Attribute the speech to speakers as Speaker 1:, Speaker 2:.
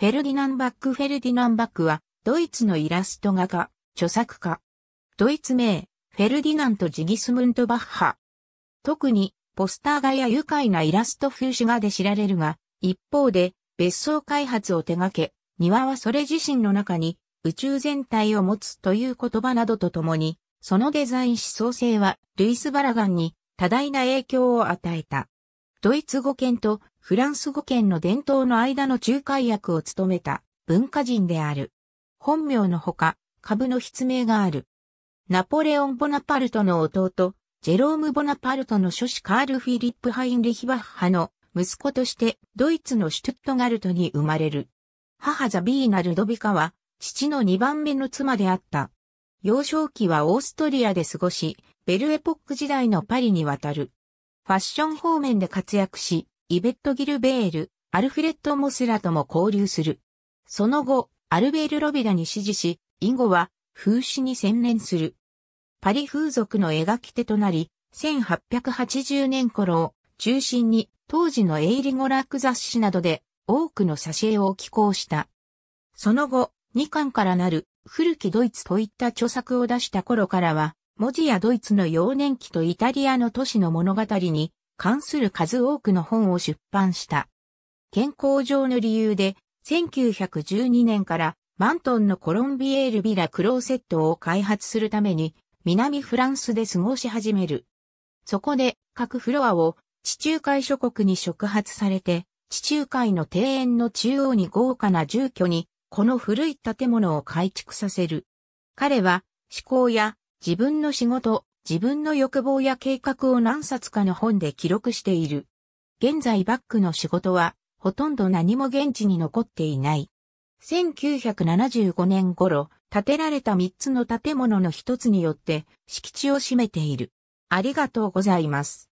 Speaker 1: フェルディナンバック・フェルディナンバックは、ドイツのイラスト画家、著作家。ドイツ名、フェルディナント・ジギスムント・バッハ。特に、ポスター画や愉快なイラスト風刺画で知られるが、一方で、別荘開発を手掛け、庭はそれ自身の中に、宇宙全体を持つという言葉などとともに、そのデザイン思想性は、ルイス・バラガンに多大な影響を与えた。ドイツ語圏とフランス語圏の伝統の間の仲介役を務めた文化人である。本名のほか、株の筆名がある。ナポレオン・ボナパルトの弟、ジェローム・ボナパルトの諸子カール・フィリップ・ハインリヒバッハの息子としてドイツのシュトゥットガルトに生まれる。母ザビーナ・ルドビカは父の2番目の妻であった。幼少期はオーストリアで過ごし、ベルエポック時代のパリに渡る。ファッション方面で活躍し、イベット・ギルベール、アルフレッド・モスラとも交流する。その後、アルベール・ロビダに指示し、以後は風刺に専念する。パリ風俗の描き手となり、1880年頃を中心に当時のエイリゴラック雑誌などで多くの挿絵を寄稿した。その後、二巻からなる古きドイツといった著作を出した頃からは、文字やドイツの幼年期とイタリアの都市の物語に関する数多くの本を出版した。健康上の理由で、1912年からマントンのコロンビエールビラクローセットを開発するために、南フランスで過ごし始める。そこで、各フロアを地中海諸国に触発されて、地中海の庭園の中央に豪華な住居に、この古い建物を改築させる。彼は、思考や自分の仕事、自分の欲望や計画を何冊かの本で記録している。現在バックの仕事は、ほとんど何も現地に残っていない。1975年頃、建てられた3つの建物の1つによって敷地を占めている。ありがとうございます。